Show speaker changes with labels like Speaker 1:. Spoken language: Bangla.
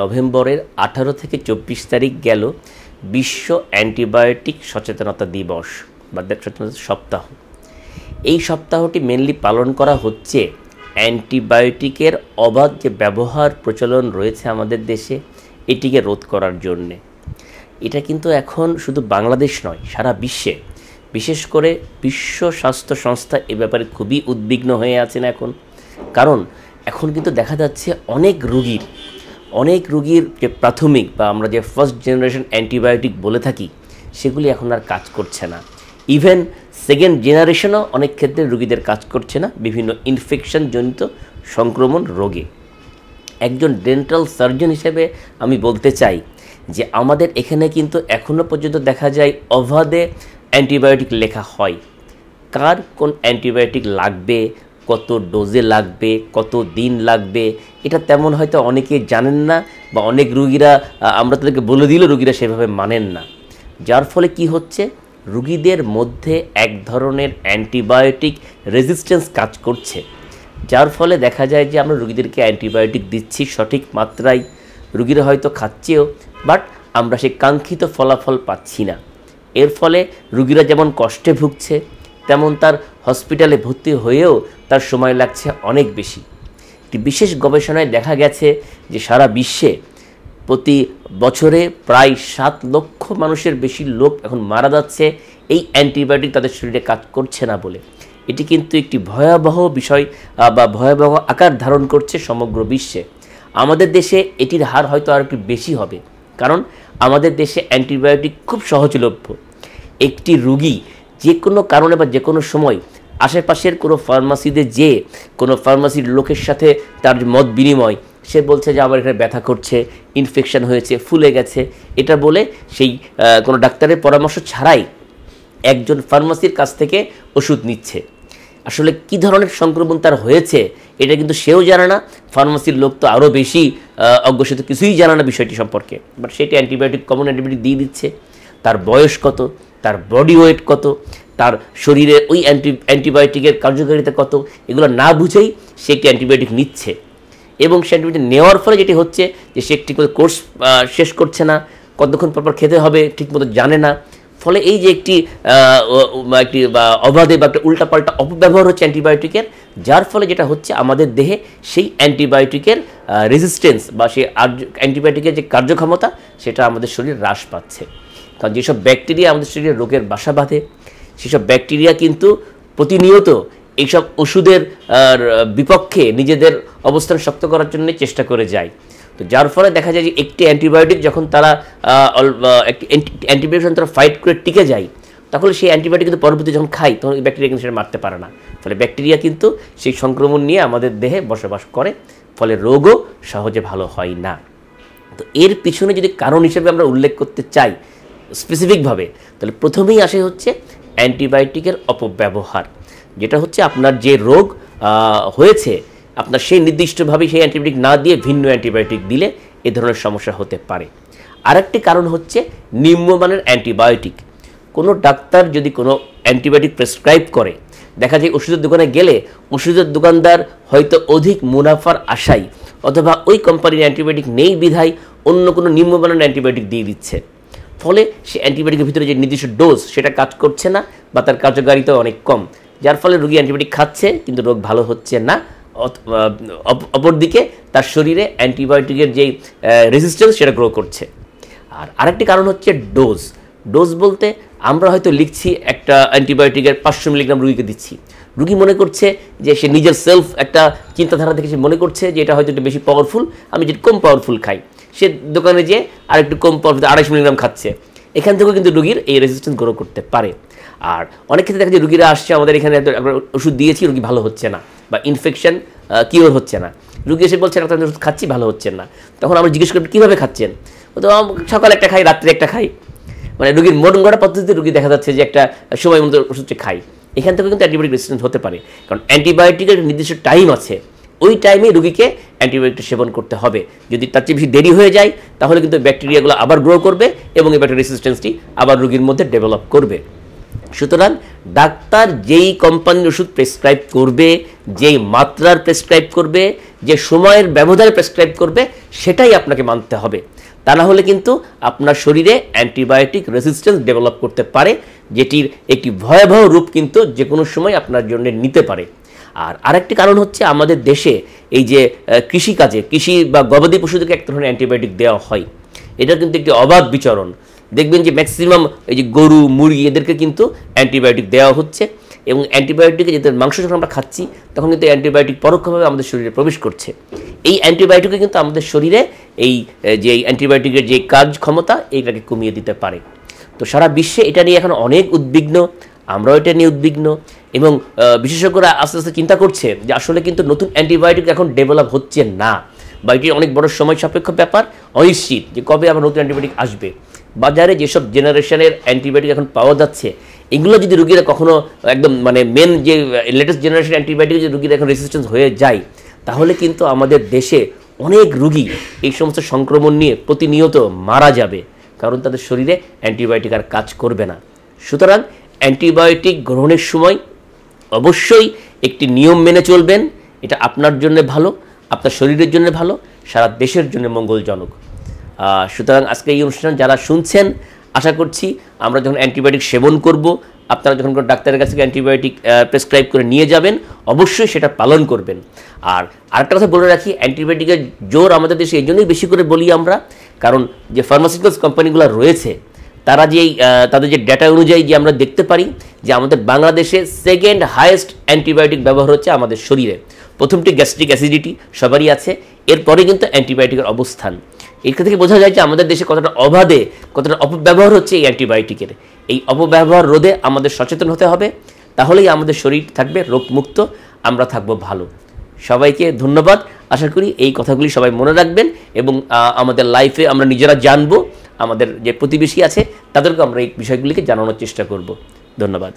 Speaker 1: নভেম্বরের আঠারো থেকে চব্বিশ তারিখ গেল বিশ্ব অ্যান্টিবায়োটিক সচেতনতা দিবস বা সচেতনতা সপ্তাহ এই সপ্তাহটি মেনলি পালন করা হচ্ছে অ্যান্টিবায়োটিকের অবাধ যে ব্যবহার প্রচলন রয়েছে আমাদের দেশে এটিকে রোধ করার জন্যে এটা কিন্তু এখন শুধু বাংলাদেশ নয় সারা বিশ্বে বিশেষ করে বিশ্ব স্বাস্থ্য সংস্থা এ ব্যাপারে খুবই উদ্বিগ্ন হয়ে আছেন এখন কারণ এখন কিন্তু দেখা যাচ্ছে অনেক রুগীর অনেক রুগীর যে প্রাথমিক বা আমরা যে ফার্স্ট জেনারেশন অ্যান্টিবায়োটিক বলে থাকি সেগুলি এখন আর কাজ করছে না ইভেন সেকেন্ড জেনারেশনও অনেক ক্ষেত্রে রুগীদের কাজ করছে না বিভিন্ন ইনফেকশনজনিত সংক্রমণ রোগে একজন ডেন্টাল সার্জন হিসেবে আমি বলতে চাই যে আমাদের এখানে কিন্তু এখনও পর্যন্ত দেখা যায় অভাদে অ্যান্টিবায়োটিক লেখা হয় কার কোন অ্যান্টিবায়োটিক লাগবে কত ডোজে লাগবে কত দিন লাগবে এটা তেমন হয়তো অনেকে জানেন না বা অনেক রুগীরা আমরা তাদেরকে বলে দিল রুগীরা সেভাবে মানেন না যার ফলে কি হচ্ছে রুগীদের মধ্যে এক ধরনের অ্যান্টিবায়োটিক রেজিস্ট্যান্স কাজ করছে যার ফলে দেখা যায় যে আমরা রুগীদেরকে অ্যান্টিবায়োটিক দিচ্ছি সঠিক মাত্রায় রুগীরা হয়তো খাচ্ছেও বাট আমরা সে কাঙ্ক্ষিত ফলাফল পাচ্ছি না এর ফলে রুগীরা যেমন কষ্টে ভুগছে তেমন তার হসপিটালে ভর্তি হয়েও তার সময় লাগছে অনেক বেশি একটি বিশেষ গবেষণায় দেখা গেছে যে সারা বিশ্বে প্রতি বছরে প্রায় সাত লক্ষ মানুষের বেশি লোক এখন মারা যাচ্ছে এই অ্যান্টিবায়োটিক তাদের শরীরে কাজ করছে না বলে এটি কিন্তু একটি ভয়াবহ বিষয় বা ভয়াবহ আকার ধারণ করছে সমগ্র বিশ্বে আমাদের দেশে এটির হার হয়তো আর একটু বেশি হবে কারণ আমাদের দেশে অ্যান্টিবায়োটিক খুব সহজলভ্য একটি রুগী যে কোনো কারণে বা যে কোনো সময় আশেপাশের কোনো ফার্মাসিতে যে কোনো ফার্মাসির লোকের সাথে তার মত বিনিময় সে বলছে যে আমার এখানে ব্যথা করছে ইনফেকশন হয়েছে ফুলে গেছে এটা বলে সেই কোনো ডাক্তারের পরামর্শ ছাড়াই একজন ফার্মাসির কাছ থেকে ওষুধ নিচ্ছে আসলে কি ধরনের সংক্রমণ তার হয়েছে এটা কিন্তু সেও জানে না ফার্মাসির লোক তো আরও বেশি অজ্ঞসিত কিছুই জানে না বিষয়টি সম্পর্কে বাট সেটি অ্যান্টিবায়োটিক কমন অ্যান্টিবায়োটিক দিয়ে দিচ্ছে তার বয়স কত তার বডি ওয়েট কত তার শরীরে ওই অ্যান্টি অ্যান্টিবায়োটিকের কার্যকারিতা কত এগুলো না বুঝেই সে একটি অ্যান্টিবায়োটিক নিচ্ছে এবং সে অ্যান্টিবায়োটিক নেওয়ার ফলে যেটি হচ্ছে যে সে একটি কোর্স শেষ করছে না কতক্ষণ পরপর খেতে হবে ঠিকমতো জানে না ফলে এই যে একটি একটি অবাধে বা একটা উল্টাপাল্টা অপব্যবহার হচ্ছে অ্যান্টিবায়োটিকের যার ফলে যেটা হচ্ছে আমাদের দেহে সেই অ্যান্টিবায়োটিকের রেজিস্ট্যান্স বা সেই অ্যান্টিবায়োটিকের যে কার্যক্ষমতা সেটা আমাদের শরীর হ্রাস পাচ্ছে কারণ যেসব ব্যাকটেরিয়া আমাদের শরীরে রোগের বাসা বাঁধে সেসব ব্যাকটেরিয়া কিন্তু প্রতিনিয়ত এইসব ওষুধের বিপক্ষে নিজেদের অবস্থান শক্ত করার জন্য চেষ্টা করে যায় তো যার ফলে দেখা যায় যে একটি অ্যান্টিবায়োটিক যখন তারা একটি অ্যান্টিবায়োটিক তারা ফাইট করে টিকে যায় তখন সেই অ্যান্টিবায়োটিক কিন্তু পরবর্তী যখন খাই তখন ব্যাকটেরিয়া কিন্তু সেটা মারতে পারে না ফলে ব্যাকটেরিয়া কিন্তু সেই সংক্রমণ নিয়ে আমাদের দেহে বসবাস করে ফলে রোগও সহজে ভালো হয় না তো এর পিছনে যদি কারণ হিসেবে আমরা উল্লেখ করতে চাই স্পেসিফিকভাবে তাহলে প্রথমেই আসে হচ্ছে অ্যান্টিবায়োটিকের অপব্যবহার যেটা হচ্ছে আপনার যে রোগ হয়েছে আপনার সেই নির্দিষ্টভাবে সেই অ্যান্টিবায়োটিক না দিয়ে ভিন্ন অ্যান্টিবায়োটিক দিলে এ ধরনের সমস্যা হতে পারে আরেকটি কারণ হচ্ছে নিম্নমানের অ্যান্টিবায়োটিক কোনো ডাক্তার যদি কোনো অ্যান্টিবায়োটিক প্রেসক্রাইব করে দেখা যায় ওষুধের দোকানে গেলে ওষুধের দোকানদার হয়তো অধিক মুনাফার আশায় অথবা ওই কোম্পানির অ্যান্টিবায়োটিক নেই বিধায় অন্য কোনো নিম্নমানের অ্যান্টিবায়োটিক দিয়ে দিচ্ছে ফলে সে অ্যান্টিবায়োটিকের ভিতরে যে নির্দিষ্ট ডোজ সেটা কাজ করছে না বা তার কার্যকারিতা অনেক কম যার ফলে রোগী অ্যান্টিবায়োটিক খাচ্ছে কিন্তু রোগ ভালো হচ্ছে না অপরদিকে তার শরীরে অ্যান্টিবায়োটিকের যে রেজিস্ট্যান্স সেটা গ্রো করছে আর আরেকটি কারণ হচ্ছে ডোজ ডোজ বলতে আমরা হয়তো লিখছি একটা অ্যান্টিবায়োটিকের পাঁচশো মিলিগ্রাম রুগীকে দিচ্ছি রুগী মনে করছে যে সে নিজের সেলফ একটা চিন্তাধারা থেকে সে মনে করছে যে এটা হয়তো একটু বেশি পাওয়ারফুল আমি যেটা কম পাওয়ারফুল খাই সে দোকানে যেয়ে আর একটু কম প্রফিট আড়াইশো মিলিগ্রাম খাচ্ছে এখান থেকেও কিন্তু রুগীর এই রেজিস্ট্যান্স গ্রো করতে পারে আর অনেক ক্ষেত্রে দেখা যায় রুগীরা আসছে আমাদের এখানে ওষুধ দিয়েছি রুগী ভালো হচ্ছে না বা ইনফেকশন কিওর হচ্ছে না রুগী এসে বলছে ডাক্তার ওষুধ খাচ্ছি ভালো হচ্ছে না তখন আমরা জিজ্ঞেস করি কীভাবে খাচ্ছেন তো সকালে একটা খাই রাত্রে একটা খাই মানে রুগীর মন গড়া পদ্ধতিতে রুগী দেখা যাচ্ছে যে একটা সময় মতো ওষুধটি খাই এখান থেকে কিন্তু অ্যান্টিবায়োটিক রেসিস্ট্যান্স হতে পারে কারণ অ্যান্টিবায়োটিকের নির্দিষ্ট টাইম আছে ওই টাইমে রুগীকে অ্যান্টিবায়োটিক সেবন করতে হবে যদি তার চেয়ে বেশি দেরি হয়ে যায় তাহলে কিন্তু ব্যাকটেরিয়াগুলো আবার গ্রো করবে এবং এই ব্যাকটেরিয়া রেসিস্টেন্সটি আবার রুগীর মধ্যে ডেভেলপ করবে সুতরাং ডাক্তার যেই কোম্পানির ওষুধ প্রেসক্রাইব করবে যেই মাত্রার প্রেসক্রাইব করবে যে সময়ের ব্যবধানে প্রেসক্রাইব করবে সেটাই আপনাকে মানতে হবে তা না হলে কিন্তু আপনার শরীরে অ্যান্টিবায়োটিক রেসিস্ট্যান্স ডেভেলপ করতে পারে যেটির একটি ভয়াবহ রূপ কিন্তু যে কোনো সময় আপনার জন্য নিতে পারে আর আরেকটি কারণ হচ্ছে আমাদের দেশে এই যে কৃষিকাজে কৃষি বা গবাদি পশুদেরকে এক ধরনের অ্যান্টিবায়োটিক দেওয়া হয় এটা কিন্তু একটি অবাধ বিচরণ দেখবেন যে ম্যাক্সিমাম এই যে গরু মুরগি এদেরকে কিন্তু অ্যান্টিবায়োটিক দেওয়া হচ্ছে এবং অ্যান্টিবায়োটিকে যাদের মাংস যখন আমরা খাচ্ছি তখন কিন্তু অ্যান্টিবায়োটিক পরোক্ষভাবে আমাদের শরীরে প্রবেশ করছে এই অ্যান্টিবায়োটিকে কিন্তু আমাদের শরীরে এই যে অ্যান্টিবায়োটিকের যে কাজ ক্ষমতা এইটাকে কমিয়ে দিতে পারে তো সারা বিশ্বে এটা নিয়ে এখন অনেক উদ্বিগ্ন আমরাও এটা নিয়ে উদ্বিগ্ন এবং বিশেষজ্ঞরা আস্তে আস্তে চিন্তা করছে যে আসলে কিন্তু নতুন অ্যান্টিবায়োটিক এখন ডেভেলপ হচ্ছে না বা এটি অনেক বড় সময় সাপেক্ষ ব্যাপার অনিশ্চিত যে কবে আবার নতুন অ্যান্টিবায়োটিক আসবে বাজারে যেসব জেনারেশনের অ্যান্টিবায়োটিক এখন পাওয়া যাচ্ছে এগুলো যদি রুগীরা কখনো একদম মানে মেন যে লেটেস্ট জেনারেশন অ্যান্টিবায়োটিক যদি রুগীরা এখন রেসিস্টেন্স হয়ে যায় তাহলে কিন্তু আমাদের দেশে অনেক রুগী এই সমস্ত সংক্রমণ নিয়ে প্রতিনিয়ত মারা যাবে কারণ তাদের শরীরে অ্যান্টিবায়োটিক আর কাজ করবে না সুতরাং অ্যান্টিবায়োটিক গ্রহণের সময় অবশ্যই একটি নিয়ম মেনে চলবেন এটা আপনার জন্য ভালো আপনার শরীরের জন্য ভালো সারা দেশের জন্য মঙ্গলজনক সুতরাং আজকে এই অনুষ্ঠান যারা শুনছেন আশা করছি আমরা যখন অ্যান্টিবায়োটিক সেবন করব আপনারা যখন কোনো ডাক্তারের কাছে অ্যান্টিবায়োটিক প্রেসক্রাইব করে নিয়ে যাবেন অবশ্যই সেটা পালন করবেন আর আরেকটা কথা বলে রাখি অ্যান্টিবায়োটিকের জোর আমাদের দেশে এই জন্যই বেশি করে বলি আমরা কারণ যে ফার্মাসিউটিক্যালস কোম্পানিগুলো রয়েছে তারা যে তাদের যে ডেটা অনুযায়ী যে আমরা দেখতে পারি যে আমাদের বাংলাদেশে সেকেন্ড হায়েস্ট অ্যান্টিবায়োটিক ব্যবহার হচ্ছে আমাদের শরীরে প্রথমটি গ্যাস্ট্রিক অ্যাসিডিটি সবারই আছে এরপরে কিন্তু অ্যান্টিবায়োটিকের অবস্থান এখান থেকে বোঝা যায় যে আমাদের দেশে কতটা অবাধে কতটা অপব্যবহার হচ্ছে এই অ্যান্টিবায়োটিকের এই অপব্যবহার রোধে আমাদের সচেতন হতে হবে তাহলেই আমাদের শরীর থাকবে রোগমুক্ত আমরা থাকবো ভালো সবাইকে ধন্যবাদ আশা করি এই কথাগুলি সবাই মনে রাখবেন এবং আমাদের লাইফে আমরা নিজেরা জানবো আমাদের যে প্রতিবেশী আছে তাদেরকে আমরা এই বিষয়গুলিকে জানানোর চেষ্টা করব ধন্যবাদ